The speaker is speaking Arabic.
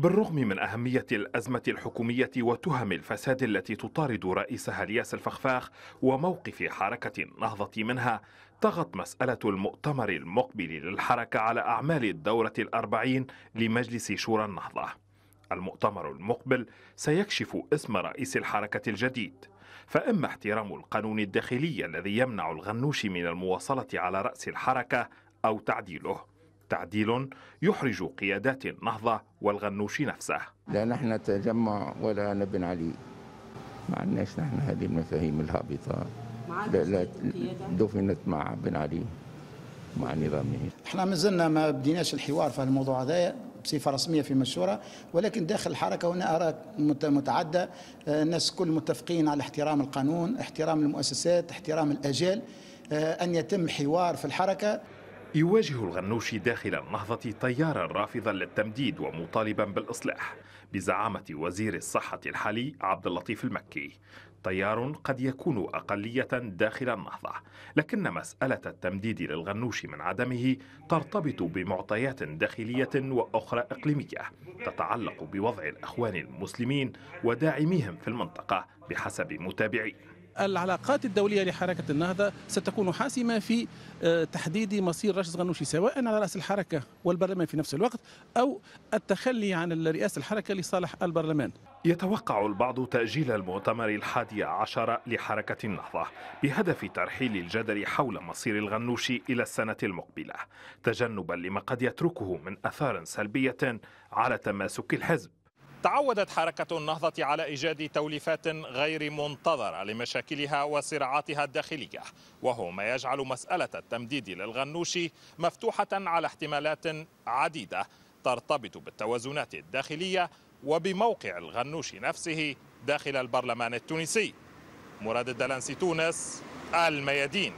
بالرغم من أهمية الأزمة الحكومية وتهم الفساد التي تطارد رئيسها الياس الفخفاخ وموقف حركة النهضة منها طغت مسألة المؤتمر المقبل للحركة على أعمال الدورة الأربعين لمجلس شورى النهضة المؤتمر المقبل سيكشف اسم رئيس الحركة الجديد فإما احترام القانون الداخلي الذي يمنع الغنوش من المواصلة على رأس الحركة أو تعديله تعديل يحرج قيادات النهضة والغنوش نفسه لا نحن تجمع ولا أنا بن علي ما عندناش نحن هذه المفاهيم الهابطة لا لا دفنت مع بن علي مع نظامه احنا مازلنا ما بديناش الحوار في الموضوع هذا بصفه رسميه في مشوره ولكن داخل الحركه هنا اراء متعدده آه، الناس كل متفقين على احترام القانون احترام المؤسسات احترام الاجال آه، ان يتم حوار في الحركه يواجه الغنوشي داخل النهضة تيارا رافضا للتمديد ومطالبا بالإصلاح بزعامة وزير الصحة الحالي عبد اللطيف المكي تيار قد يكون أقلية داخل النهضة لكن مسألة التمديد للغنوش من عدمه ترتبط بمعطيات داخلية وأخرى إقليمية تتعلق بوضع الأخوان المسلمين وداعميهم في المنطقة بحسب متابعيه العلاقات الدولية لحركة النهضة ستكون حاسمة في آه، تحديد مصير راشد غنوشي سواء على رأس الحركة والبرلمان في نفس الوقت أو التخلي عن رئاسة الحركة لصالح البرلمان يتوقع البعض تأجيل المؤتمر الحادي عشر لحركة النهضة بهدف ترحيل الجدل حول مصير الغنوشي إلى السنة المقبلة تجنبا لما قد يتركه من أثار سلبية على تماسك الحزب تعودت حركة النهضة على إيجاد توليفات غير منتظرة لمشاكلها وصراعاتها الداخلية وهو ما يجعل مسألة التمديد للغنوشي مفتوحة على احتمالات عديدة ترتبط بالتوازنات الداخلية وبموقع الغنوشي نفسه داخل البرلمان التونسي مراد الدلنسي تونس الميادين